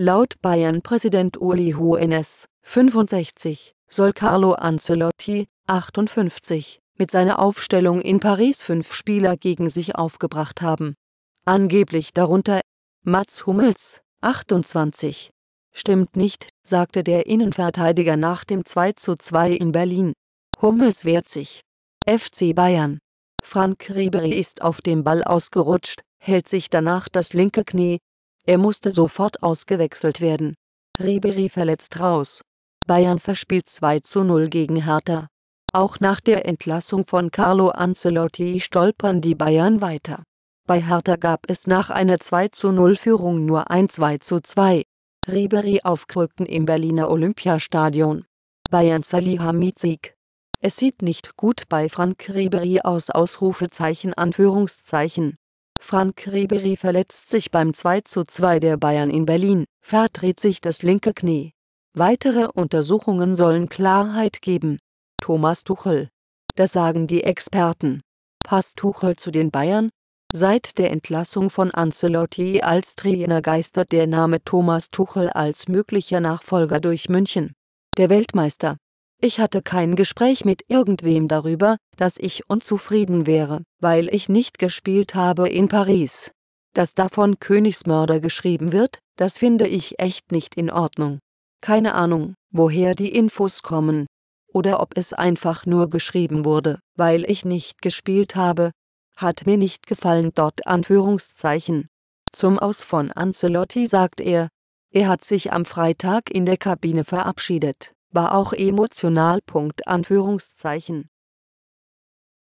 Laut Bayern-Präsident Uli Hoeneß, 65, soll Carlo Ancelotti, 58, mit seiner Aufstellung in Paris fünf Spieler gegen sich aufgebracht haben. Angeblich darunter Mats Hummels, 28. Stimmt nicht, sagte der Innenverteidiger nach dem 2:2 in Berlin. Hummels wehrt sich. FC Bayern. Frank Ribery ist auf dem Ball ausgerutscht, hält sich danach das linke Knie, er musste sofort ausgewechselt werden. Ribery verletzt raus. Bayern verspielt 2 zu 0 gegen Hertha. Auch nach der Entlassung von Carlo Ancelotti stolpern die Bayern weiter. Bei Hertha gab es nach einer 2 zu 0 Führung nur ein 2 zu 2. Ribery auf Krücken im Berliner Olympiastadion. Bayern Salihamidzic. Es sieht nicht gut bei Frank Ribery aus Ausrufezeichen Anführungszeichen. Frank Ribery verletzt sich beim 2:2 der Bayern in Berlin, verdreht sich das linke Knie. Weitere Untersuchungen sollen Klarheit geben. Thomas Tuchel. Das sagen die Experten. Passt Tuchel zu den Bayern? Seit der Entlassung von Ancelotti als Trainer geistert der Name Thomas Tuchel als möglicher Nachfolger durch München. Der Weltmeister ich hatte kein Gespräch mit irgendwem darüber, dass ich unzufrieden wäre, weil ich nicht gespielt habe in Paris. Dass davon Königsmörder geschrieben wird, das finde ich echt nicht in Ordnung. Keine Ahnung, woher die Infos kommen. Oder ob es einfach nur geschrieben wurde, weil ich nicht gespielt habe. Hat mir nicht gefallen dort Anführungszeichen. Zum Aus von Ancelotti sagt er, er hat sich am Freitag in der Kabine verabschiedet war auch emotional. Anführungszeichen.